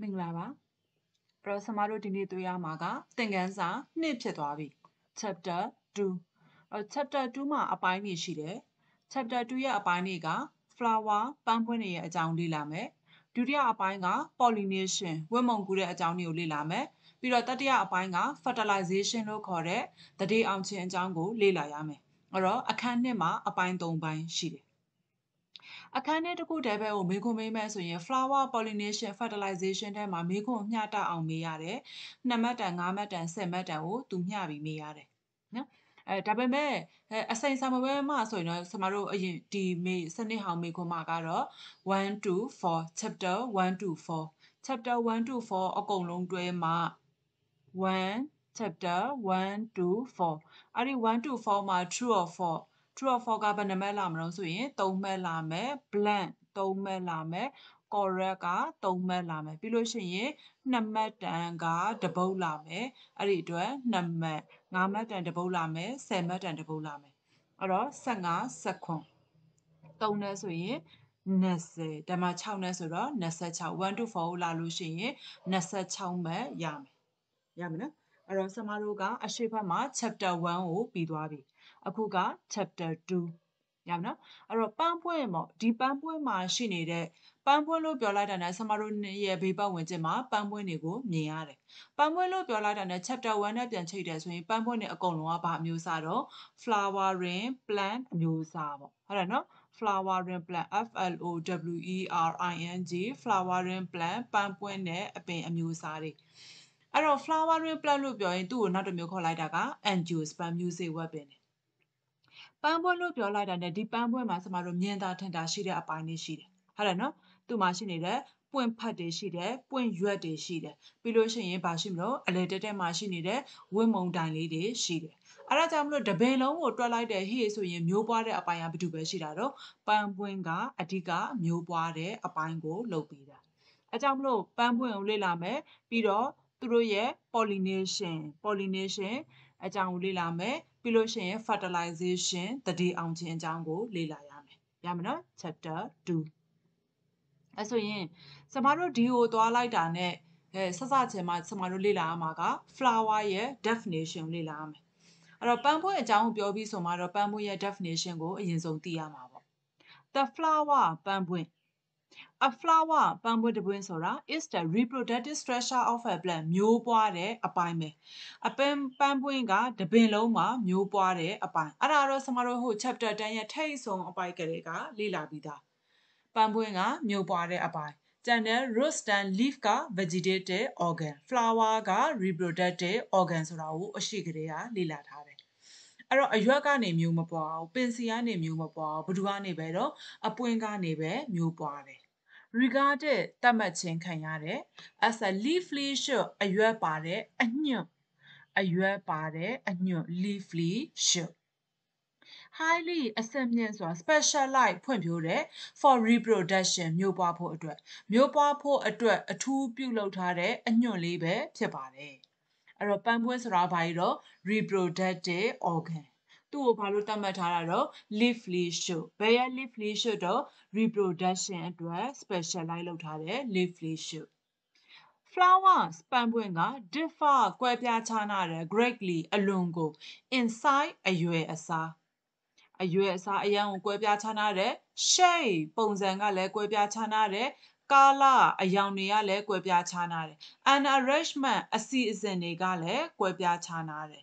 မင်္ဂလာပါအဲ့တော့ဆမတို့ဒီနေ့တွေ့ရမှာကသင်ခန်းစာ2ဖြစ်သွားပြီ chapter 2အဲ့ chapter 2မှာအပိုင်းတွေရှိတယ် chapter 2ရဲ့အပိုင်းတွေက flower ပန်းပွင့်တွေရဲ့အကြောင်းလေ့လာမယ်ဒုတိယအပိုင်းက pollination ဝက်မုံကူးတဲ့အကြောင်းတွေကိုလေ့လာမယ်ပြီးတော့တတိယအပိုင်းက fertilization လို့ခေါ်တဲ့သတိအောင်ခြင်းအကြောင်းကိုလေ့လာရမယ်အဲ့တော့အခန်း2မှာအပိုင်း3ပိုင်းရှိတယ်အခန်းထဲတစ်ခုတည်းပဲကိုမေခွန်းမေးမယ်ဆိုရင် flower pollination fertilization ထဲမှာမေခွန်းမျှတအောင်မေးရတယ်။နှစ်မတ်တန်၊ငါးမတ်တန်၊ဆယ်မတ်တန်ကိုသူမျှပြီးမေးရတယ်။နော်အဲဒါပေမဲ့အစိမ်ဆာမပွဲမှာဆိုရင်တော့ကျမတို့အရင်ဒီမေစနစ်ဟောင်းမေခွန်းမှာကတော့1 2 4 chapter 1 2 4 chapter 1 2 4အကုန်လုံးတွဲမှာ1 chapter 1 2 4အဲ့ဒီ1 2 4မှာ true or false true or false ကဘယ်နှမလာမလို့ဆိုရင်3မဲ့လာမယ် blank 3မဲ့လာမယ် correct က3မဲ့လာမယ်ပြီးလို့ရှိရင်2မှတ်တန်ကတပုတ်လာမယ်အဲ့ဒီအတွက်2မှတ်5မှတ်တန်တပုတ်လာမယ်10မှတ်တန်တပုတ်လာမယ်အဲ့တော့15စက္ကွန်3နဲ့ဆိုရင်20ဓမ္မ6နဲ့ဆိုတော့26 1 2 4လာလို့ရှိရင်26မှတ်ရမယ်ရမယ်နော်အဲ့တော့ဆမတို့ကအရှိတ်ဘက်မှာ chapter 1ကိုပြီးသွားပြီအခုက chapter 2ရမနော်အဲ့တော့ပန်းပွဲပေါ့ဒီပန်းပွဲမှာရှိနေတဲ့ပန်းပွဲလို့ပြောလိုက်တာနဲ့ဆမတို့ရဲ့ဘေးပတ်ဝန်းကျင်မှာပန်းပွဲတွေကိုမြင်ရတယ်ပန်းပွဲလို့ပြောလိုက်တာနဲ့ chapter 1နဲ့ပြန်ချိန်တယ်ဆိုရင်ပန်းပွဲတွေအကုန်လုံးကဘာအမျိုးအစားတော့ flowering plant အမျိုးအစားပေါ့ဟုတ်တယ်နော် flowering plant F L O W E R I N G flowering plant ပန်းပွင့်နဲ့အပင်အမျိုးအစားတွေအဲ့တော့ flowering plant လို့ပြောရင်သူ့ကိုနောက်တစ်မျိုးခေါ်လိုက်တာက angiosperm music web ပင်ပန်းပွင့်လို့ပြောလိုက်တာနဲ့ဒီပန်းပွင့်မှာကျမတို့မြင်သာထင်သာရှိတဲ့အပိုင်းလေးရှိတယ်ဟုတ်တယ်နော်သူ့မှာရှိနေတဲ့ပွင့်ဖတ်တွေရှိတယ်ပွင့်ရွက်တွေရှိတယ်ပြီးလို့ရှိရင်ဘာရှိမလို့အလေတက်တက်မှာရှိနေတဲ့ဝင်းမုံတိုင်လေးတွေရှိတယ်အဲ့ဒါကြောင့်မလို့တပင်လုံးကိုတွက်လိုက်တဲ့ဟိဆိုရင် မျိုးပွားတဲ့အပိုင်းကဘာတူပဲရှိတာတော့ပန်းပွင့်ကအဓိက မျိုးပွားတဲ့အပိုင်းကို လုပ်ပေးတာအကြောင်းမလို့ပန်းပွင့်ကိုလေ့လာမယ်ပြီးတော့သူတို့ရဲ့ pollination pollination အကြောင်းကိုလေ့လာမယ်ပြီးလို့ရှိရင် fertilization တတိအောင်ခြင်းအကြောင်းကိုလေ့လာရမယ်ရမယ်နော် chapter 2အဲဆိုရင်စမတို့ဒီကိုသွားလိုက်တာနဲ့အဲဆက်စချင်မှစမတို့လေ့လာရမှာက flower ရဲ့ definition လေ့လာရမယ်အဲ့တော့ပန်းပွင့်အကြောင်းကိုပြောပြီးဆိုမှတော့ပန်းပွင့်ရဲ့ definition ကိုအရင်ဆုံးသိရမှာပေါ့ the flower ပန်းပွင့် a flower ပန်းပွဲတစ်ပွင့်ဆိုတာ is the reproductive structure of a plant မျိုးပွားတဲ့အပိုင်းပဲအပင်ပန်းပွင့်က တပင်လုံးမှာမျိုးပွားတဲ့အပိုင်းအဲ့ဒါတော့ဆမတို့ဟို chapter 10ရဲ့ထိတ်ဆုံးအပိုင်းကလေးကလေ့လာပြီးသားပန်းပွင့်ကမျိုးပွားတဲ့အပိုင်းကျန်တဲ့ root stem leaf က vegetative organ flower က reproductive organ ဆိုတာကိုအရှိကလေးကလေ့လာထားတယ်အဲ့တော့အရွက်ကနေမျိုးမပွားဘူးပင်စီကနေမျိုးမပွားဘူးဘဒူကနေပဲတော့အပွင့်ကနေပဲမျိုးပွားတယ် regarded သတ်မှတ်ခြင်းခံရတယ် as a leafly ရှိအရွက်ပါတဲ့အညွန့်အရွက်ပါတဲ့အညွန့် leafly ရှိ highly အဆင့်မြင့်စွာ specialize ဖွံ့ဖြိုးတဲ့ for reproduction မျိုးပွားဖို့အတွက်မျိုးပွားဖို့အတွက်အထူးပြုလုပ်ထားတဲ့အညွန့်လေးပဲဖြစ်ပါတယ်အဲ့တော့ပန်ပွင့်ဆိုတာဘာကြီးတော့ reproductive organ သူ့ကိုဘာလို့သတ်မှတ်ထားတာတော့ leaf leisure ဘယ်ရဲ့ leaf leisure တော့ reproduction အတွက် specialize လုပ်ထားတဲ့ leaf leisure flower စပန်ပွင့်က differ ကွဲပြားခြားနားတဲ့ greatly အလွန်ကို inside အရွယ်အစားအရွယ်အစားအရန်ကိုကွဲပြားခြားနားတဲ့ shape ပုံစံကလည်းကွဲပြားခြားနားတဲ့ကာလအယောင်တွေကလည်းကွဲပြားခြားနာတယ် an arrangement အစီအစဉ်တွေကလည်းကွဲပြားခြားနာတယ်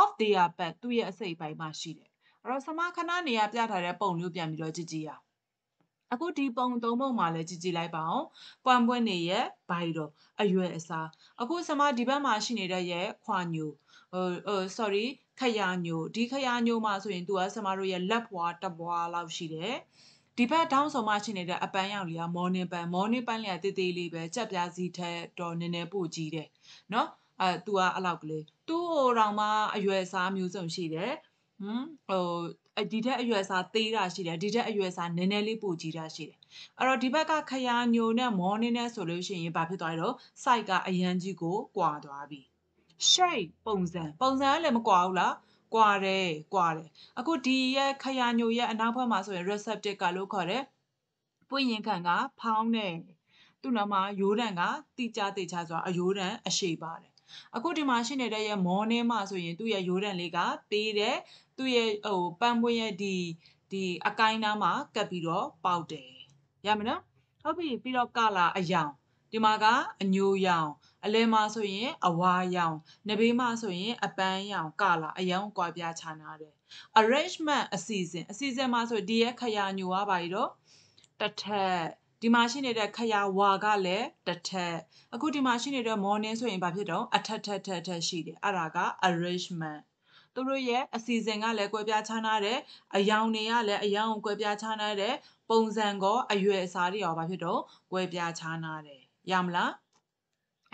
of their back သူ့ရဲ့အစိတ်ပိုင်းမှာရှိတယ်အဲ့တော့စမခဏနေရာပြထားတဲ့ပုံမျိုးပြန်ပြီးတော့ကြည့်ကြည့်ရအောင်အခုဒီပုံသုံးပုံမှာလည်းကြည့်ကြည့်လိုက်ပါအောင်ပွမ်ပွင့်နေရဲ့ဘိုင်တော့အရွယ်အစားအခုစမဒီဘက်မှာရှိနေတဲ့ရဲ့ခွာညိုဟိုဟို sorry ခရညိုဒီခရညိုမှာဆိုရင်သူကစမတို့ရဲ့လက်ဘွားတဘွားလောက်ရှိတယ်ဒီဘက်တောင်းဆိုမှရှိနေတဲ့အပန်းရောင်လေးကမော်နင်ပန်မော်နင်ပန်လေးကတေးသေးလေးပဲကြက်ပြားစီထက်တော့နည်းနည်းပို့ကြီးတယ်နော်အဲ तू ကအလောက်ကလေးသူ့ဟိုတောင်မှအရွယ်စားမျိုးစုံရှိတယ်ဟမ်ဟိုဒီထက်အရွယ်စားသေးတာရှိတယ်ဒီထက်အရွယ်စားနည်းနည်းလေးပိုကြီးတာရှိတယ်အဲ့တော့ဒီဘက်ကခရာညိုနဲ့မော်နင်းနဲ့ဆိုလို့ရှိရင်ဘာဖြစ်သွားလဲတော့ site ကအရန်ကြီးကိုကွာသွားပြီ shape ပုံစံပုံစံကလည်းမကွာဘူးလားကွာတယ်ကွာတယ်အခုဒီရဲ့ခရညိုရဲ့အနောက်ဘက်မှာဆိုရင် receptive ကလို့ခေါ်တယ်ပွင့်ရင်ခံကဖောင်းတယ်သူ့နောက်မှာရိုးတန်ကတိကျတိကျဆိုတာအရိုးတန်အရှိပါတယ်အခုဒီမှာရှိနေတဲ့ရဲ့ morning မှာဆိုရင်သူ့ရဲ့ရိုးတန်လေးကသေးတယ်သူ့ရဲ့ဟိုပန်းပွင့်ရဲ့ဒီဒီအကိုင်းနားမှာကပ်ပြီးတော့ပေါက်တယ်ရမနော်ဟုတ်ပြီပြီးတော့ကလာအယောင်ဒီမှာကအညိုရောင်အလဲမှာဆိုရင်အဝါရောင်နဘေးမှာဆိုရင် အပန်းရောင်ကလာအယောင်ကွာပြားခြားနာတယ် arrangement အစီအစဉ်အစီအစဉ်မှာဆိုဒီရဲ့ခရာညိုရပါပြီတော့တစ်ထက်ဒီမှာရှိနေတဲ့ခရာဝါကလည်းတစ်ထက်အခုဒီမှာရှိနေတဲ့ morning ဆိုရင်ဘာဖြစ်တော့အထက်ထက်ထက်ထက်ရှိတယ်အဲ့ဒါက arrangement သူတို့ရဲ့အစီအစဉ်ကလည်းကွဲပြားခြားနားတယ်အယောင်တွေကလည်းအယောင်ကွဲပြားခြားနားတယ်ပုံစံကောအရွယ်အစားတွေရောဘာဖြစ်တော့ကွဲပြားခြားနားတယ်ရမလား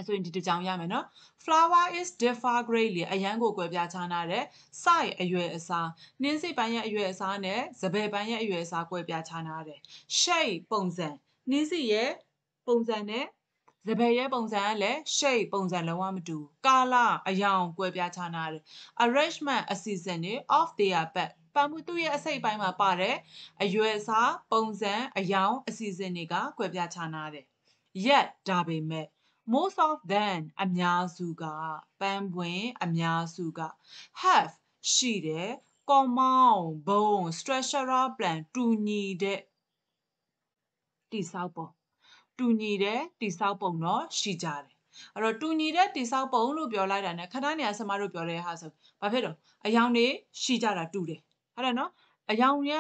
အဲဆိုရင်ဒီတစ်ကြောင်ရမယ်နော် flower is differ grade လေအရန်ကိုကွဲပြားခြားနာတဲ့ size အရွယ်အစားနှင်းစိပိုင်းရဲ့အရွယ်အစားနဲ့စပယ်ပိုင်းရဲ့အရွယ်အစားကွဲပြားခြားနာတယ် shape ပုံစံနှင်းစိရဲ့ပုံစံနဲ့စပယ်ရဲ့ပုံစံကလည်း shape ပုံစံလုံးဝမတူဘူး color အရောင်ကွဲပြားခြားနာတယ် arrangement အစီအစဉ်တွေ of their back ပန်မှုသူ့ရဲ့အစိတ်ပိုင်းမှာပါတဲ့အရွယ်အစားပုံစံအယောင်အစီအစဉ်တွေက ကွဲပြားခြားနားတယ်။ရက်ဒါပေမဲ့ most of them အများစုကပန်းပွင့်အများစုက have ရှိတယ် common ဘုံ structural plan တူညီတဲ့တိဆောက်ပုံတူညီတဲ့တိဆောက်ပုံတော့ရှိကြတယ်အဲ့တော့တူညီတဲ့တိဆောက်ပုံလို့ပြောလိုက်တာ ਨੇ ခဏနေရဆမတို့ပြောတဲ့ဟာဆိုဘာဖြစ်တော့အယောင်တွေရှိကြတာတူတယ်ဟုတ်တယ်နော်အယောင်ရ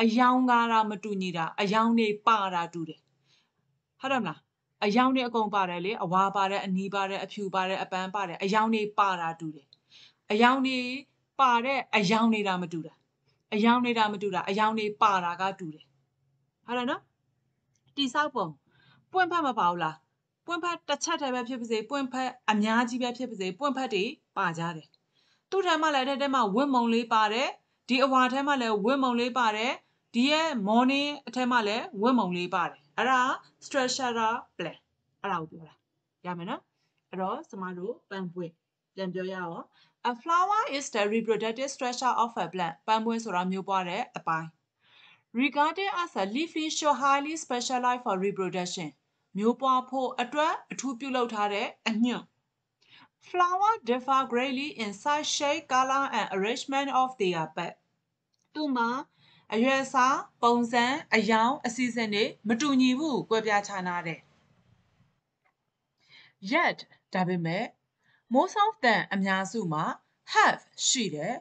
အယောင်ကားတာမတူညီတာအယောင်တွေပါတာတူတယ်ဟုတ်တယ်မလားအယောင်တွေအကုန်ပါတယ်လေအဝါပါတယ်အနီပါတယ်အဖြူပါတယ်အပန်းပါတယ်အယောင်တွေပါတာတူတယ်အယောင်တွေပါတဲ့အယောင်နေတာမတူတာအယောင်နေတာမတူတာအယောင်တွေပါတာကတူတယ်ဟုတ်တယ်နော်တိဆောက်ပုံပွင့်ဖက်မပါဘူးလားပွင့်ဖက်တစ်ချက်တည်းပဲဖြစ်ပါစေပွင့်ဖက်အများကြီးပဲဖြစ်ပါစေပွင့်ဖက်တွေပါကြတယ်သူ့ထက်မှလည်းတဲ့တဲ့မှဝင့်မုံလေးပါတယ်ဒီအဝါထဲမှလည်းဝင့်မုံလေးပါတယ်ဒီရဲ့ morning အထက်မှလည်းဝင့်မုံလေးပါတယ်အဲ့ဒါ structural plan အဲ့ဒါကိုပြောတာရမယ်နော်အဲ့တော့ကျမတို့ပန်ပွင့်ပြန်ပြောရအောင် a flower is the reproductive structure of a plant ပန်ပွင့်ဆိုတာမျိုးပွားတဲ့အပိုင်း regarded as a leafy show highly specialized for reproduction မျိုးပွားဖို့အတွက် အထူးပြုလုပ်ထားတဲ့အညွန့် flower differ greatly in size shape color and arrangement of their bud သူမှာအရွယ်အစားပုံစံအယောင်အစီအစဉ်တွေမတူညီဘူးကွဲပြားခြားနားတယ် yet ဒါပေမဲ့ most of them အများစုမှာ have ရှိတယ်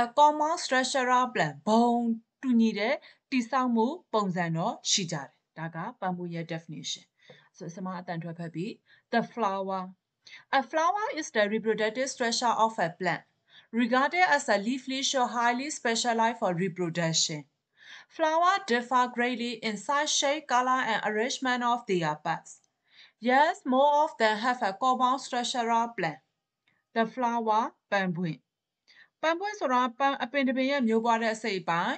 a common structural plan ဘုံတူညီတဲ့တည်ဆောက်မှု ပုံစံတော့ရှိကြတယ်ဒါကပန်မှုရဲ့ definition ဆိုစမအတန်ထွက်ဖက်ပြီး the flower a flower is the reproductive structure of a plant regarded as a leaflet or highly specialized for reproduction Flowers differ greatly in size, shape, color, and arrangement of their buds. Yes, more of them have a compound structural plan. The flower ပန်းပွင့်ပန်းပွင့်ဆိုတာပန်းအပင်တစ်ပင်ရဲ့မျိုးပွားတဲ့အစိတ်ပိုင်း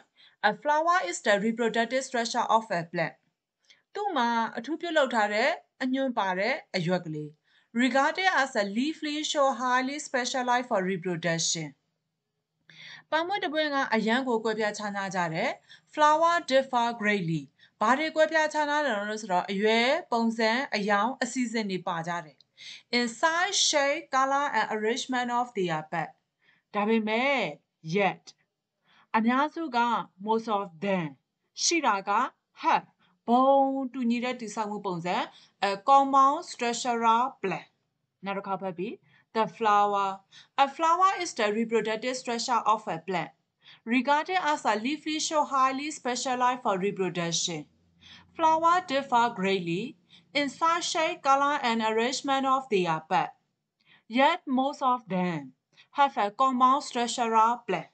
A flower is the reproductive structure of a plant. သူ့မှာအထူးပြုလုပ်ထားတဲ့အညွန့်ပါတဲ့အရွက်ကလေး regarded as a leaf leaf show highly specialized for reproduction. ပါမွတ်တပွင့်ကအရန်ကိုကွဲပြားခြားနားကြတယ် flower differ greatly ဘာတွေကွဲပြားခြားနားတယ်လို့ဆိုတော့အရွယ်ပုံစံအယောင်အစီအစဉ်တွေပါကြတယ် inside shape color and arrangement of their bed ဒါပေမဲ့ yet အများစုက most of them ရှိတာက have ဘုံတူညီတဲ့တည်ဆောက်မှုပုံစံ a compound structural plan နောက်တစ်ခါဖတ်ပြီး The flower. A flower is the reproductive structure of a plant. Regarded as a leafy show highly specialized for reproduction. Flowers differ greatly in size, shape, color, and arrangement of their bud. Yet most of them have a common structural plan.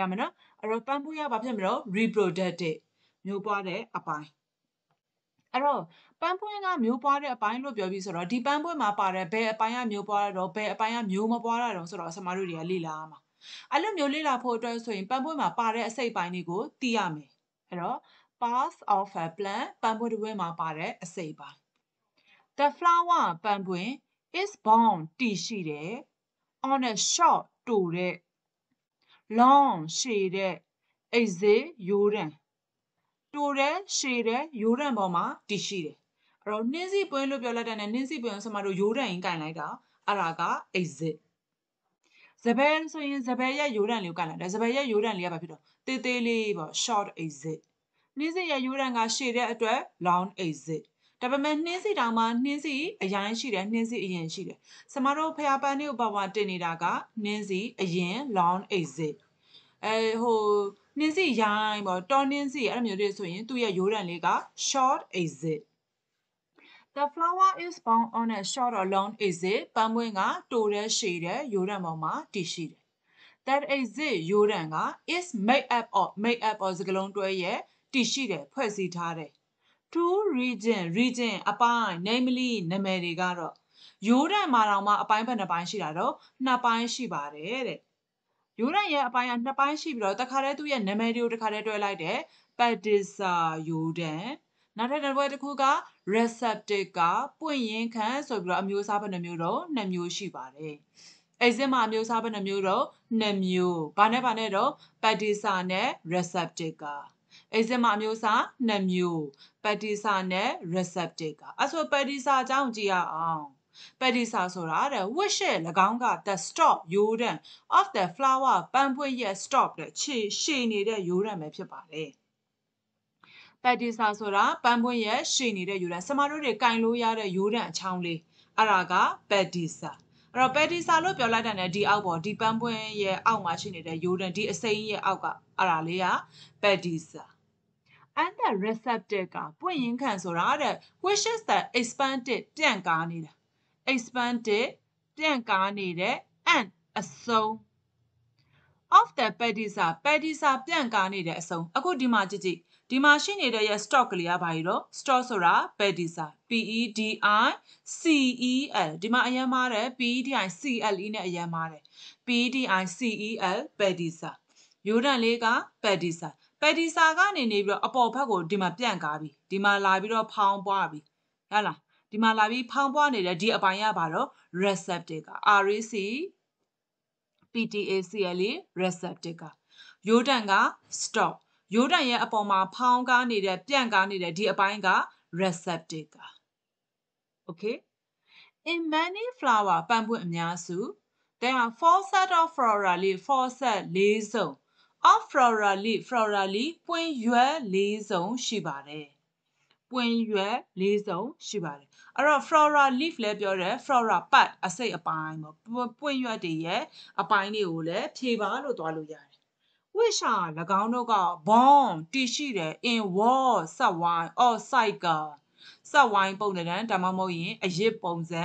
ရမနော်အဲ့တော့ပန်းပွေးကဘာဖြစ်မလို့ reproductive မျိုးပွားတဲ့အပိုင်းအဲ့တော့ပန်းပွင့်ကမျိုးပွားတဲ့အပိုင်းလို့ပြောပြီးဆိုတော့ဒီပန်းပွင့်မှာပါတဲ့ဘယ်အပိုင်းကမျိုးပွားတော့ဘယ်အပိုင်းကမျိုးမပွားတော့ဆိုတော့ဆမတို့တွေကလေ့လာရမှာအဲ့လိုမျိုးလေ့လာဖို့အတွက်ဆိုရင်ပန်းပွင့်မှာပါတဲ့အစိတ်ပိုင်းတွေကိုသိရမယ်အဲ့တော့ parts of a plant ပန်းပွင့်တစ်ပွင့်မှာပါတဲ့အစိတ်ပိုင်း the flower ပန်းပွင့် is bound တည်ရှိတယ် on a short တူတဲ့ long ရှည်တဲ့ exit ရိုးတန်တူတဲ့ရှည်တဲ့ရိုးတန်ပေါ်မှာတည်ရှိတယ်အဲ့တော့နှင်းစီပွင့်လို့ပြောလိုက်တဲ့နဲ့နှင်းစီပွင့်ကိုဆမတို့ရိုးတန်ရင်ကင်လိုက်တာအဲ့ဒါက exit ဇဘဲဆိုရင်ဇဘဲရဲ့ရိုးတန် လေးကိုကင်လိုက်တယ်ဇဘဲရဲ့ရိုးတန်လေးကဘာဖြစ်တော့တေးသေးလေးပေါ့ short exit နှင်းစီရဲ့ရိုးတန်ကရှည်တဲ့အတွက် long exit ဒါပေမဲ့နှင်းစီတောင်မှနှင်းစီအရင်ရှိတယ်နှင်းစီအရင်ရှိတယ်။စမတို့ဖျားပန်းလေးကိုပါဝါတင်နေတာကနှင်းစီအရင် long exit အဲဟိုနှင်းစီရိုင်းပေါ့တော်နှင်းစီအဲ့လိုမျိုးတွေဆိုရင် သူ့ရဲ့ရိုးတန်လေးက short exit The flower is bound on a short or long exit ပန်းပွင့်က တိုတဲ့ရှည်တဲ့ရိုးရံပေါ်မှာတည်ရှိတယ်။ That exit ရိုးရံက is made up of made up of စကလုံးတွဲရဲ့တည်ရှိတယ်ဖွဲ့စည်းထားတယ်။ To region region အပိုင်း namely နာမည်တွေကတော့ရိုးရံမှာတောင်မှအပိုင်းဘယ်နှပိုင်းရှိတာတော့နှစ်ပိုင်းရှိပါတယ်တဲ့။ရိုးရံရဲ့အပိုင်းကနှစ်ပိုင်းရှိပြီးတော့တခါတည်းသူ့ရဲ့နာမည်တွေကိုတခါတည်းတွဲလိုက်တယ်။ Pedicel ရိုးရံနောက်ထပ်တစ်ပွဲတစ်ခုက receptive ကပွင့်ရင်ခန့်ဆိုပြီးတော့အမျိုးအစားဘယ်နှမျိုးတော့2မျိုးရှိပါတယ်အဲ့စစ်မှာအမျိုးအစားဘယ်နှမျိုးတော့2မျိုးဘာနဲ့ဘာနဲ့တော့ patisa နဲ့ receptive ကအဲ့စစ်မှာအမျိုးအစား2မျိုး patisa နဲ့ receptive ကအဲ့ဆို patisa အကြောင်းကြည့်ရအောင်ပက်ဒီဆာဆိုတာတဲ့ဝက်ရှက်၎င်းက the stop ရိုးတန် of the flower ပန်းပွင့်ရဲ့ stop တဲ့ခြေရှည်နေတဲ့ရိုးတန်ပဲဖြစ်ပါတယ်။ပတ်ဒီဆာဆိုတာပန်းပွင့်ရဲ့ရှည်နေတဲ့ယူဒန်စမတို့တွေကင်လို့ရတဲ့ယူဒန်အချောင်းလေးအဲ့ဒါကပတ်ဒီဆာအဲ့တော့ပတ်ဒီဆာလို့ပြောလိုက်တဲ့နဲ့ဒီအောက်ပေါ်ဒီပန်းပွင့်ရဲ့အောက်မှာရှိနေတဲ့ယူဒန်ဒီအစိမ်းရဲ့အောက်ကအဲ့ဒါလေးကပတ်ဒီဆာ and the receptor ကပွင့်ရင်ခံဆိုတာတဲ့ which is the expanded ပြန့်ကားနေတာ expanded ပြန့်ကားနေတဲ့ and အစုံ of the pedisa pedisa ပြန့်ကားနေတဲ့အစုံအခုဒီမှာကြည့်ကြည့်ဒီမှာရှိနေတဲ့ရဲ့ stock ကလေးကဘာကြီးတော့ stock ဆိုတာ pedicel P E D I C E L ဒီမှာအရင်မားတယ် P E D I C L E နဲ့အရင်မားတယ် P E D I C E L pedicel ရိုးတန်လေးက pedicel pedicel ကနေနေပြီးတော့အပေါ်ဘက်ကိုဒီမှာပြန့်ကားပြီဒီမှာလာပြီးတော့ဖောင်းပွားပြီဟဲ့လားဒီမှာလာပြီးဖောင်းပွားနေတဲ့ဒီအပိုင်းကဘာတော့ receptive က RAC PTACL receptive ကရိုးတန်က stop ရိုးတန်ရဲ့အပေါ်မှာဖောင်းကားနေတဲ့ပြန့်ကားနေတဲ့ဒီအပိုင်းက receptive က okay in many flower ပန်းပွင့်အများစု there are facet of flora leaf facet လေးစုံ of flora leaf flora leaf ပွင့်ရွယ်လေးစုံ ရှိပါတယ်ပွင့်ရွယ်လေးစုံရှိပါတယ်အဲ့တော့ flora leaf လည်းပြောတယ် flora part အစိတ်အပိုင်းပေါ့ပွင့်ရွက်တွေရဲ့အပိုင်းတွေကိုလည်းဖြေပါလို့သွားလို့ရတယ် which are ၎င်းတို့က born တည်ရှိတယ် in war စက်ဝိုင်း or cycle စက်ဝိုင်းပုံသဏ္ဍာန်ဒါမှမဟုတ်ရင်အရစ်ပုံစံ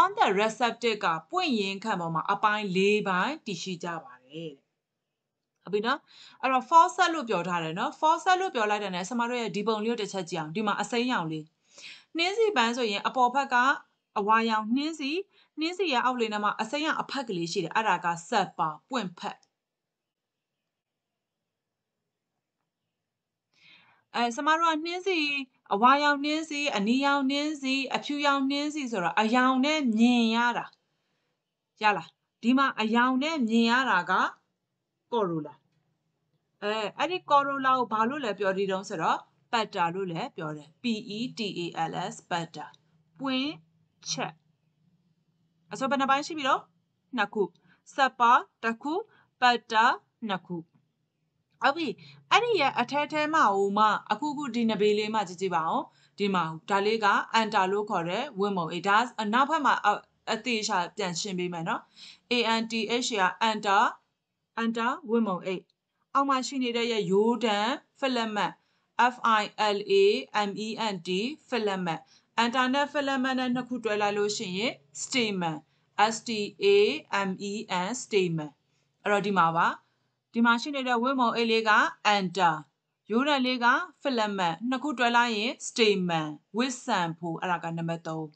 on the receptive ကပွင့်ရင်ခံပေါ်မှာအပိုင်း၄ပိုင်းတည်ရှိကြပါတယ်ဟုတ်ပြီနော်အဲ့တော့ faucet လို့ပြောထားတယ်နော် faucet လို့ပြောလိုက်တဲ့နဲ့ဆမတို့ရဲ့ဒီပုံလေးကိုတစ်ချက်ကြည့်အောင်ဒီမှာအစိမ်းရောင်လေးနှင်းစီပန်းဆိုရင်အပေါ်ဘက်ကအဝါရောင်နှင်းစီနှင်းစီရဲ့အောက်လေးထဲမှာအစိမ်းရောင်အဖက်ကလေးရှိတယ်အဲ့ဒါကဆက်ပါပွင့်ဖက်အဲကျမတို့ကနှင်းစီအဝါရောင်နှင်းစီအနီရောင်နှင်းစီအဖြူရောင်နှင်းစီဆိုတော့အယောင်နဲ့မြင်ရတာရလားဒီမှာအယောင်နဲ့မြင်ရတာကကော်ရိုလာအဲအဲ့ဒီကော်ရိုလာကိုဘာလို့လဲပြောဒီတုံးဆိုတော့ပတ်တာလို့လည်းပြောတယ် P E T A L S ပတ်တာပွင့်ချက်အစောပိုင်းပိုင်းရှိပြီတော့နှစ်ခုစပ်ပါတစ်ခုပတ်တာနှစ်ခုဟုတ်ပြီအဲ့ဒီရဲ့အထဲထဲမှာဟိုမှအခုခုဒီနဘေးလေးမှကြည့်ကြည့်ပါအောင်ဒီမှာဒါလေးကအန်တာလို့ခေါ်တဲ့ဝင်းမုံအေးဒါနောက်ဘက်မှာအသေးရှာပြန်ရှင်းပေးမယ်နော် ANTH ကအန်တာအန်တာဝင်းမုံအေးအောက်မှာရှိနေတဲ့ရဲ့ယိုးတန်ဖလက်မတ် FILAMENT filament internet filament နဲ့နှစ်ခုတွဲလိုက်လို့ရှိရင် stamen STAMEN stamen အဲ့တော့ဒီမှာပါဒီမှာရှိနေတဲ့ဝိမုံအိတ်လေးက enter ရိုးတဲ့လေးက filament နှစ်ခုတွဲလိုက်ရင် statement with sample အဲ့ဒါကနံပါတ်3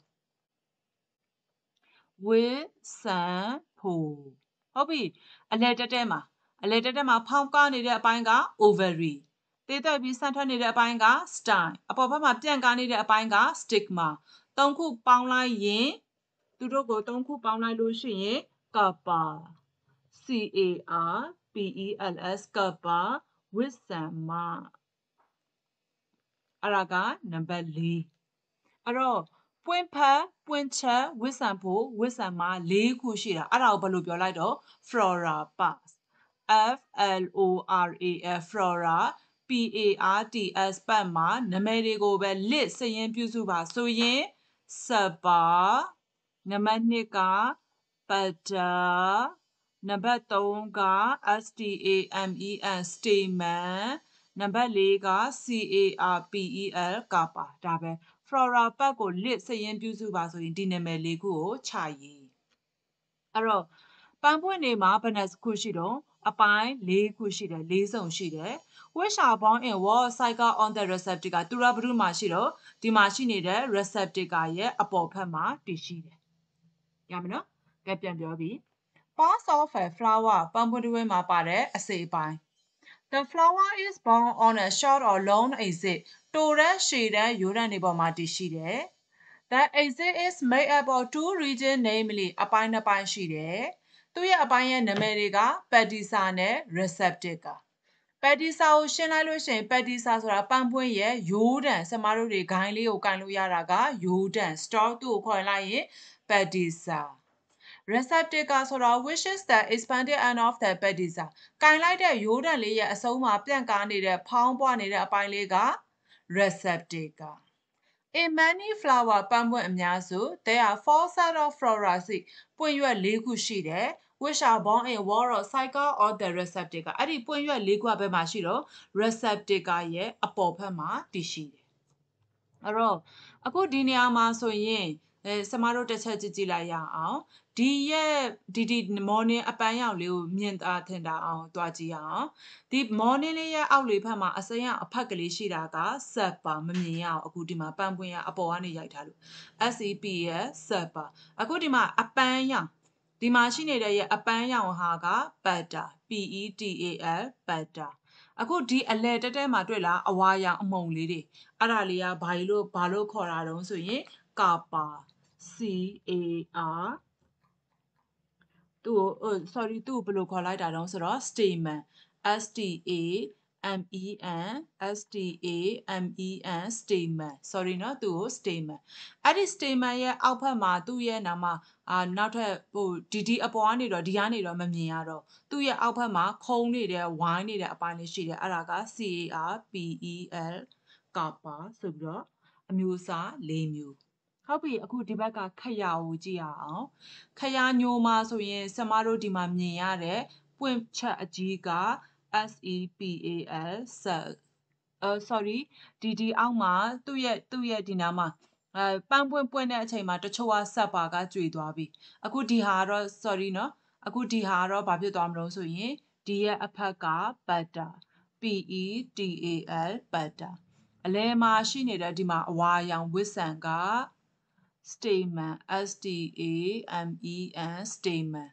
with sample ဟုတ်ပြီအလဲတက်တက်မှာအလဲတက်တက်မှာဖောင်းကားနေတဲ့အပိုင်းက ovary တည်တက်ပြီးဆန့်ထွက်နေတဲ့အပိုင်းက style အပေါ်ဘက်မှာပြန့်ကားနေတဲ့အပိုင်းက stigma သုံးခုပေါင်းလိုက်ရင်သူတို့ကိုသုံးခုပေါင်းလိုက်လို့ရှိရင် kappa C A R PELS ကပ္ပဝိသံမအဲ့ဒါကနံပါတ်4အဲ့တော့ပွင့်ဖက်ပွင့်ချက်ဝိသံဖို့ဝိသံမ၄ခုရှိတာအဲ့ဒါကိုဘယ်လိုပြောလိုက်တော့ flora pass F L O R A F flora P A R T S ပတ်မှာနာမည်တွေကိုပဲ list စာရင်းပြုစုပါဆိုရင်စပါနံပါတ်2ကပတ္တာနံပါတ်3က STAMEN statement နံပါတ်4က CARPEL ကပါဒါပဲ flora pack ကို list စရင်ပြုစုပါဆိုရင်ဒီနာမည်လေးခုကိုခြာရေးအဲ့တော့ပန်းပွင့်နေမှာ bonus ခုရှိတော့အပိုင်း၄ခုရှိတယ်၄စုံရှိတယ် which are bound in wall cycle on the receptor ကသူရဘဒုမှာရှိတော့ဒီမှာရှိနေတဲ့ receptor ရဲ့အပေါ်ဘက်မှာတည်ရှိတယ်ရမနော်ကဲပြန်ပြောပြီး Parts of a flower ပန်းပွင့်တွင်းမှာပါတဲ့အစိအပိုင်း The flower is born on a short or long axis တိုတဲ့ရှည်တဲ့ရိုးတဲ့နေပေါ်မှာတည်ရှိတယ်။ The axis is made up of two regions namely အပိုင်းနှစ်ပိုင်းရှိတယ်။သူ့ရဲ့အပိုင်းရဲ့နာမည်တွေက pedisa နဲ့ receptacle က pedisa ကိုရှင်းလိုက်လို့ရှိရင် pedisa ဆိုတာပန်းပွင့်ရဲ့ရိုးတံစမတို့တွေဂိုင်းလေးကိုကင်လို့ရတာကရိုးတံ stalk သူ့ကိုခေါ်လိုက်ရင် pedisa receptacle ဆိုတာ which is the expanded end of the pedicel ကင်လိုက်တဲ့ရိုးတံလေးရဲ့အဆုံးမှာပြန့်ကားနေတဲ့ဖောင်းပွားနေတဲ့အပိုင်းလေးက receptacle In many flower ပန်းပွင့်အများစု there are four set of flora စီပွင့်ရွက်၄ခုရှိတယ် which are born in wall or cycle or the receptacle အဲ့ဒီပွင့်ရွက်၄ခုဘက်မှာရှိတော့ receptacle ရဲ့အပေါ်ဘက်မှာတည်ရှိတယ်အဲ့တော့အခုဒီနေရာမှာဆိုရင်အဲစမတို့တစ်ချက်ကြည့်ကြည့်လိုက်ရအောင်ဒီရဲ့ဒီဒီ morning အပန်းရောင်လေးကိုမြင်သာထင်တာအောင်တွားကြည့်ရအောင်ဒီ morning လေးရဲ့အောက်လေးဖက်မှာအစမ်းရအဖက်ကလေးရှိတာက set ပါမမြင်ရအောင်အခုဒီမှာပန်ပွင့်ရအပေါ်ကနေရိုက်ထားလို့ SEP ရဲ့ set ပါအခုဒီမှာအပန်းရောင်ဒီမှာရှိနေတဲ့ရဲ့အပန်းရောင်ဟာက petal P E T A L petal အခုဒီအလဲတက်တက်မှာတွေ့လားအဝါရောင်အမုံလေးတွေအဲ့ဒါလေးကဘာလို့ဘာလို့ခေါ်တာတုံးဆိုရင်ကာပါ C A R သူ့ကို sorry သူ့ကိုဘယ်လိုခေါ်လိုက်တာတုံးဆိုတော့ statement S T A M E N S T A M E N statement sorry เนาะသူ့ကို statement အဲ့ဒီ statement ရဲ့အောက်ဘက်မှာသူ့ရဲ့နာမအာနောက်ထပ်ဟိုဒီဒီအပေါ်ကနေတော့ဒီကနေတော့မမြင်ရတော့သူ့ရဲ့အောက်ဘက်မှာ ခုံနေတဲ့ wine နေတဲ့အပိုင်းလေးရှိတယ်အဲ့ဒါက C A R P E L ကပါဆိုပြီးတော့အမျိုးအစား၄မျိုးဟုတ်ပြီအခုဒီဘက်ကခရာကိုကြည့်ရအောင်ခရာညိုမှာဆိုရင်ဆမတို့ဒီမှာမြင်ရတဲ့ပွင့်ချက်အကြီးက SEPAL cell အဲ sorry ဒီဒီအောက်မှာသူ့ရဲ့သူ့ရဲ့ဒီနာမှာအဲပန်းပွင့်ပွင့်တဲ့အချိန်မှာတချို့ကဆက်ပါကကြွေသွားပြီအခုဒီဟာတော့ sorry နော်အခုဒီဟာတော့ဘာဖြစ်သွားမလို့ဆိုရင်ဒီရဲ့အဖက်က butter P E T A L butter အလဲမှာရှိနေတဲ့ဒီမှာအဝါရောင်ဝစ်ဆန်က statement s t a m e n statement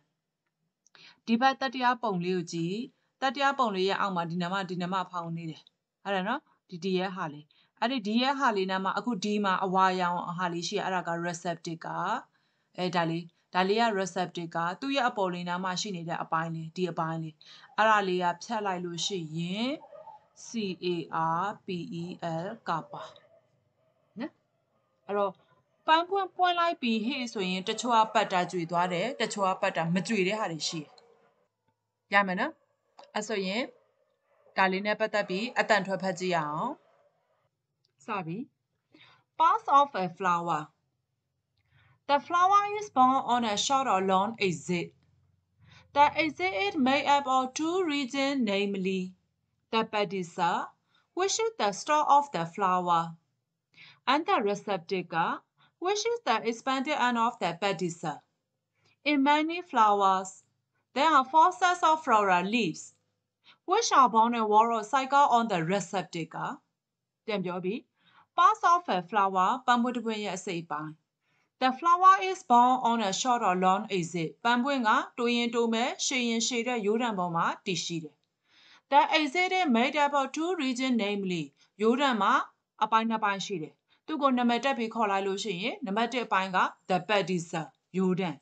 ဒီဘက်တတရားပုံလေးကိုကြည့်တတရားပုံလေးရဲ့အောက်မှာဒီနံပါတ်ဒီနံပါတ်ဖောင်းနေတယ်အဲ့ဒါနော်ဒီဒီရဲ့ဟာလေးအဲ့ဒီဒီရဲ့ဟာလေးနားမှာ အခုဒီမှာအဝါရောင်ဟာလေးရှိရအဲ့ဒါက receptive ကအဲဒါလေးဒါလေးက receptive ကသူ့ရဲ့အပေါ်လေးနားမှာရှိနေတဲ့အပိုင်းလေးဒီအပိုင်းလေးအဲ့ဒါလေးကဖြတ်လိုက်လို့ရှိရင် C A R P E L ကပါနော်အဲ့တော့ပန်းပွင့်ပွင့်လိုက်ပြီးဟေ့ဆိုရင်တချို့ကပတ်တာကြွေသွားတယ်တချို့ကပတ်တာမကြွေတဲ့ဟာတွေရှိရမယ်နော်အဲ့ဆိုရင်ဒါလေးနဲ့ပတ်သက်ပြီးအတန်ထွက်ဖက်ကြည့်အောင်စပြီ parts of a flower the flower is born on a short or long exit the exit is made up of two regions namely the pedicel which is the stalk of the flower and the receptacle which is the expanded end of the pedicel. In many flowers, there are four sets of floral leaves, which are bound in whorl cycle on the receptacle. ပြန်ပြောပြီး parts of a flower ပန်းပွင့်တစ်ပွင့်ရဲ့အစိတ်ပိုင်း The flower is bound on a short or long exit ပန်းပွင့်ကတိုးရင်တိုးမဲ့ရှည်ရင်ရှည်တဲ့ရိုးတံပေါ်မှာတည်ရှိတယ် The exit is made up of two regions namely yurama sheyre. သူ့ကိုနံပါတ်တက်ပြီးခေါ်လိုက်လို့ရှိရင်နံပါတ်1အပိုင်းက the pedisal ယိုဒန်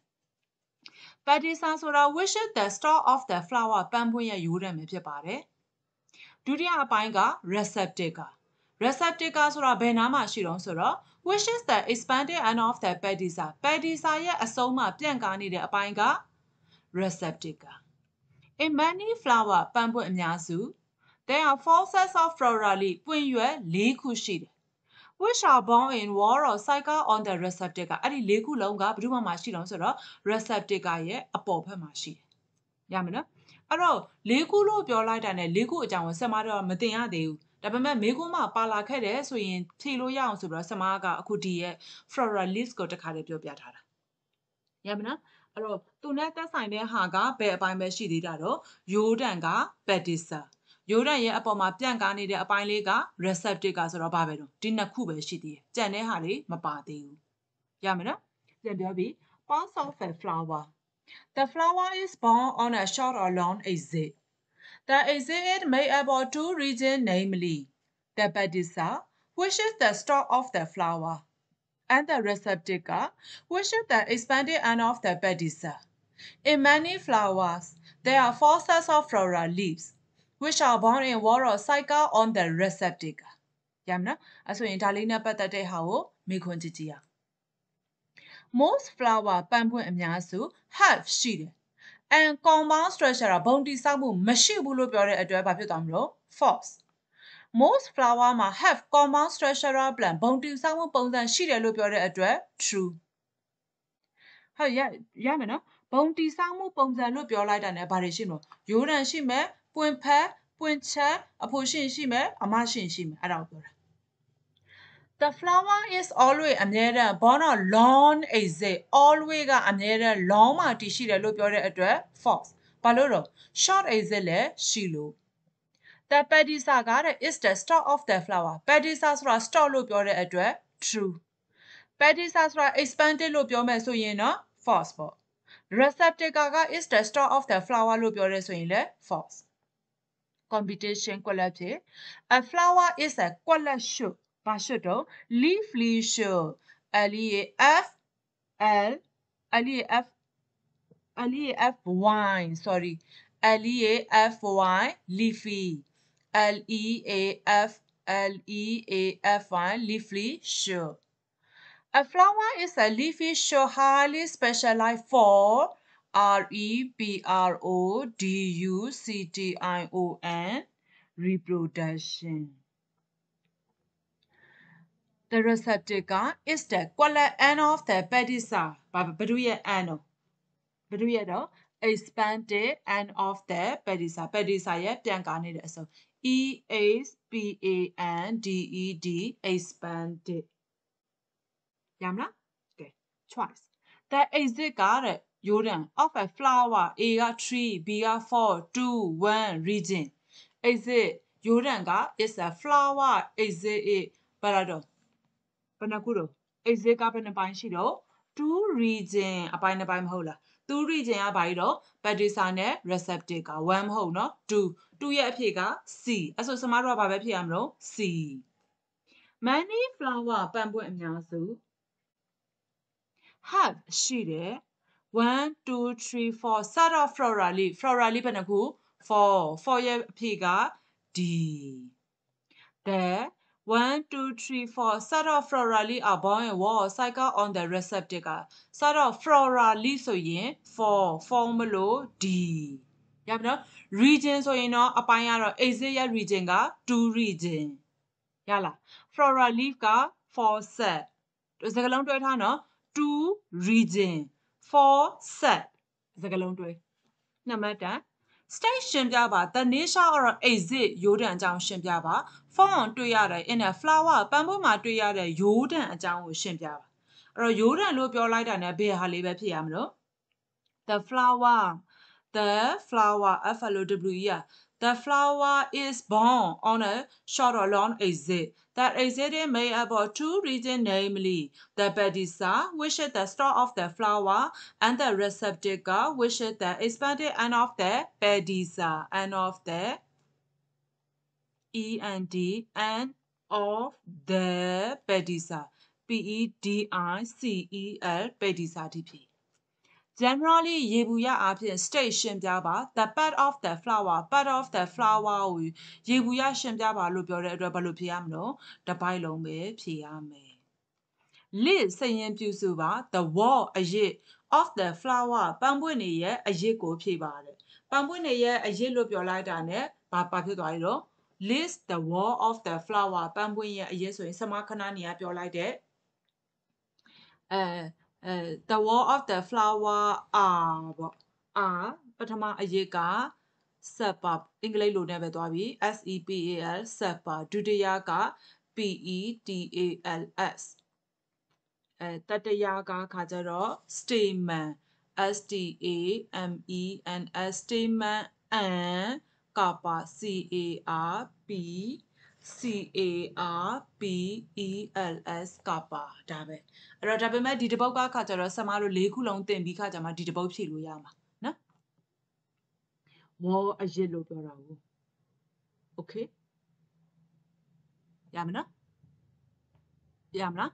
pedisal ဆိုတာ which is the stalk of the flower ပန်းပွင့်ရဲ့ယိုဒန်ပဲဖြစ်ပါတယ်ဒုတိယအပိုင်းက receptacle receptacle ဆိုတာဘယ်နားမှာရှိတုံးဆိုတော့ which is the expanded end of the pedisa pedisa ရဲ့အဆုံးမှာပြန့်ကားနေတဲ့အပိုင်းက receptacle in many flower ပန်းပွင့်အများစု there are four sets of florally ပွင့်ရွယ်၄ခုရှိတယ် which are bound in war or cycle on the receptor ကအဲ့ဒီလေးခုလုံးကဘယ်သူမှမရှိတော့ဆိုတော့ receptor ကရဲ့အပေါ်ဘက်မှာရှိတယ်ရမယ်နော်အဲ့တော့လေးခုလို့ပြောလိုက်တာနဲ့လေးခုအကြောင်းကိုဆက်မတော့မတင်ရသေးဘူးဒါပေမဲ့မေကုံးမှာပါလာခဲ့တယ်ဆိုရင်ဖြေလို့ရအောင်ဆိုပြီးတော့ဆမားကအခုဒီရဲ့ floral list ကိုတခါတည်းပြောပြထားတာရမလားအဲ့တော့သူနဲ့သက်ဆိုင်တဲ့ဟာကဘယ်အပိုင်းပဲရှိသေးတာတော့ယိုးတန်က pedicel ye de ka ယိုဒန်ရဲ့အပေါ်မှာပြန့်ကားနေတဲ့အပိုင်းလေးက receptive Be pounds of a flower the flower is born on a short or long exit the exit is made up of two regions namely the pedicel which is the stalk of the flower and the receptacle which is the expanded end of the pedicel in many flowers there are four sets of floral leaves which are bound in war or cycle on the receptacle ရမနော်အဲ့ဆိုရင်ဒါလေးနဲ့ပတ်သက်တဲ့ဟာကိုမိခွန်းကြည့်ကြည့်ရ most flower ပန်းပွင့်အများစု half ရှိတယ် and compound structure ဘုံတိဆောက်မှုမရှိဘူးလို့ပြောတဲ့အတွက်ဘာဖြစ်သွားမလို့ false most flower မှာ half compound structural plan ဘုံတိဆောက်မှုပုံစံရှိတယ်လို့ပြောတဲ့အတွက် true ဟုတ်ရရမယ်နော်ဘုံတိဆောက်မှုပုံစံလို့ပြောလိုက်တာ ਨੇ ဘာတွေရှိမလို့ရိုးတန်ရှိမယ်ပွင့်ဖက်ပွင့်ချက်အဖိုရှင်ရှိမယ်အမရှင်ရှိမယ်အဲ့ဒါကိုပြောတာ The flower is always အမြဲတမ်းဘောနော် long exit always ကအမြဲတမ်း long မှာတည်ရှိတယ်လို့ပြောတဲ့အတွက် false ဘာလို့တော့ short exit လည်းရှိလို့ The pedisa ကတဲ့ is the stalk of the flower pedisa ဆိုတာ stalk လို့ပြောတဲ့အတွက် true pedisa ဆိုတာ expanded လို့ပြောမယ်ဆိုရင်တော့ false ပေါ့ receptacle က is the stalk of the flower လို့ပြောရဲဆိုရင်လည်း false computation ကိုလည်းဖြစ် a flower is a ကိုလည်းရှုဘာရှုတော့ leaf leaf ရှု l e a f l l e a f l e a f wine sorry l e a f wine leafy l e a f l e a f wine show. A flower is a leafy show highly specialized for R E P R O D U C T I O N reproduction. The receptacle is the collar end of the pedicel. ဘာတို့ရဲ့ end တော့ဘာတို့ရဲ့တော့ expanded end of the pedicel. pedicel ရဲ့ပြန်ကားနေတဲ့အဆုံး E H P A N D E D expanded. Yamla? Okay. Twice. The exit it. Jordan of a flower A က3 B က4 2 1 region exit Jordan က is a flower exit it ဘာတော့ဘယ်နှခုတော့ exit ကဘယ်နှပိုင်းရှိတော့ two region အပိုင်းနှစ်ပိုင်းမဟုတ်လား two region ကဘာကြီးတော့ pedicer နဲ့ receptive က1မဟုတ်နော်2 2ရဲ့အဖြေက C အဲ့ဆိုစမတော့ကဘာပဲဖြစ်ရမလို့ C many flower ပန်ပွင့်အများစု have ရှိတယ်1 2 3 4စတော့ flora လေး flora လေးဘယ်နှခု4 4ရဲ့အဖြေက D တဲ့1 2 3 4 set of florally are born and war cycle on the receptor က set of florally ဆိုရင်4 form မလို့ D ရပြီနော် region ဆိုရင်တော့အပိုင်းကတော့ exit ရဲ့ region က2 region ရလား flora leaf က4 set စကလုံးတွဲထားနော်2 region faucet စကားလုံးတွဲနံပါတ်10 state ရှင်းပြပါ the nation or exit ရိုးတံအကြောင်း ရှင်းပြပါ font တွေ့ရတယ် in a flower ပန်းပွင့်မှာတွေ့ရတဲ့ရိုးတံအကြောင်းကိုရှင်းပြပါအဲ့တော့ရိုးတံလို့ပြောလိုက်တာနဲ့ဘယ်ဟာလေးပဲဖြစ်ရမလို့ the flower the flower f l o w e r The flower is born on a or long exit. That exit is made up of two regions, namely the pedicel, which is the stalk of the flower, and the receptacle, which is the expanded end of the pedicel, and of the E and D, and of the pedicel, P E D I C E L, pedicel pedicel D P. generally ယေဘူယအားဖြင့် state ရှင်းပြပါ the part of the flower part of the flower ကိုယေဘူယရှင်းပြပါလို့ပြောတဲ့အတွက်ဘယ်လိုဖြေရမလို့တပိုက်လုံးပဲဖြေရမယ် list စရင်ပြုစုပါ the wall အရစ် of the flower ပန်းပွင့်နေရဲ့အရစ်ကိုဖြေပါတယ်ပန်းပွင့်နေရဲ့အရစ်လို့ပြောလိုက်တာ ਨੇ ဘာဘာဖြစ်သွားပြီတော့ list the wall of the flower ပန်းပွင့်ရဲ့အရစ်ဆိုရင်စမခဏနေရပြောလိုက်တဲ့အဲအဲ the wall of the flower are ပေါ့ are ပထမအရစ်က separ အင်္ဂလိပ်လိုနဲ့ပဲသွားပြီ s e p a r separ ဒုတိယက p e t a l s အဲတတိယကခါကျတော့ statement s t a m e n s statement and ကပါ c a r p C A R P E L S ကပါဒါပဲအဲ့တော့ဒါပေမဲ့ဒီတပုတ်ကခါကျတော့ဆက်မလို့၄ခုလုံးတင်ပြီးခါကျမှဒီတပုတ်ဖြည့်လို့ရမှာနော်မောအရစ်လို့ပြောတာကို Okay ရမလားရမလား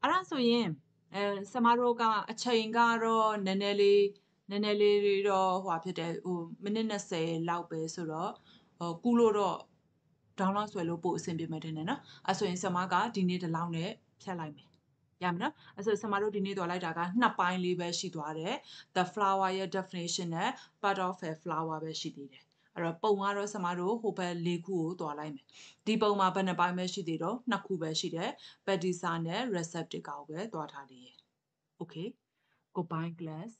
အဲ့ဒါဆိုရင်အဲဆမတို့ကအချိန်ကတော့နည်းနည်းလေးနည်းနည်းလေးတော့ဟိုဖြစ်တယ်ဟိုမိနစ်20လောက်ပဲဆိုတော့ဟိုကုလို့တော့ဒေါင်းလောက်ဆွဲလို့ပို့အဆင်ပြေမယ်တင်တယ်နော်အဲ့ဆိုရင်ဆမကဒီနေ့ဒီလောက်နဲ့ဖြတ်လိုက်မယ်ရမလားအဲ့ဆိုဆမတို့ဒီနေ့တော်လိုက်တာကနှစ်ပိုင်းလေးပဲရှိသွားတယ် the flower ရဲ့ definition နဲ့ part of a flower ပဲရှိသေးတယ်အဲ့တော့ပုံကတော့ဆမတို့ဟိုဘက်၄ခုကိုတွားလိုက်မယ်ဒီပုံမှာဘယ်နှပိုင်းပဲရှိသေးတော့နှစ်ခုပဲရှိတယ် pedisa နဲ့ receptacle ကိုပဲတွားထားသေးရယ် okay ကိုပိုင်း class